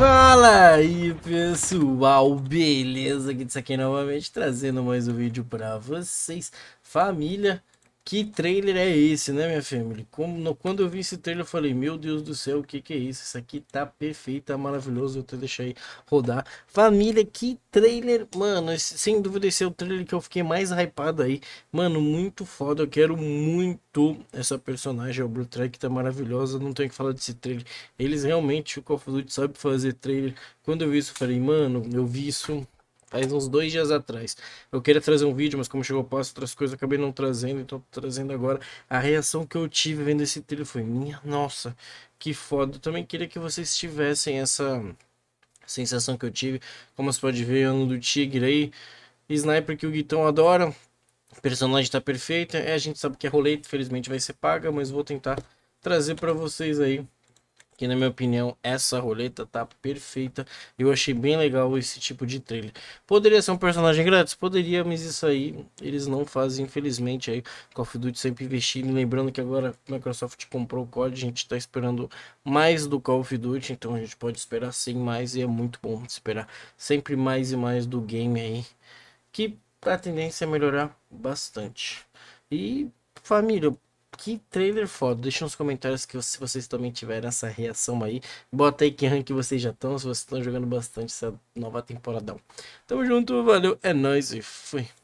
Fala aí pessoal, beleza? Aqui disso aqui novamente trazendo mais um vídeo pra vocês. Família, que trailer é esse, né, minha família? Como, no, quando eu vi esse trailer, eu falei, meu Deus do céu, o que, que é isso? Isso aqui tá perfeito, tá maravilhoso, eu até deixei rodar. Família, que trailer, mano, esse, sem dúvida esse é o trailer que eu fiquei mais hypado aí. Mano, muito foda, eu quero muito essa personagem, o Blue Track tá maravilhosa, não tenho que falar desse trailer. Eles realmente, o Call of Duty sabe fazer trailer. Quando eu vi isso, eu falei, mano, eu vi isso faz uns dois dias atrás. Eu queria trazer um vídeo, mas como chegou passo outras coisas, acabei não trazendo, então tô trazendo agora. A reação que eu tive vendo esse trilho foi: minha nossa, que foda. Eu também queria que vocês tivessem essa sensação que eu tive. Como você pode ver, ano do Tigre aí. Sniper que o Guitão adora. O personagem tá perfeito. É, a gente sabe que é roleta, infelizmente vai ser paga, mas vou tentar trazer para vocês aí que na minha opinião essa roleta tá perfeita. Eu achei bem legal esse tipo de trailer. Poderia ser um personagem grátis? Poderia, mas isso aí eles não fazem, infelizmente. Aí Call of Duty sempre investindo. Lembrando que agora a Microsoft comprou o código a gente tá esperando mais do Call of Duty, então a gente pode esperar sem mais e é muito bom esperar sempre mais e mais do game aí. Que a tendência é melhorar bastante. E família, que trailer foda. Deixa nos comentários que se vocês também tiverem essa reação aí. Bota aí que rank vocês já estão, se vocês estão jogando bastante essa nova temporadão. Tamo junto, valeu, é nóis e fui.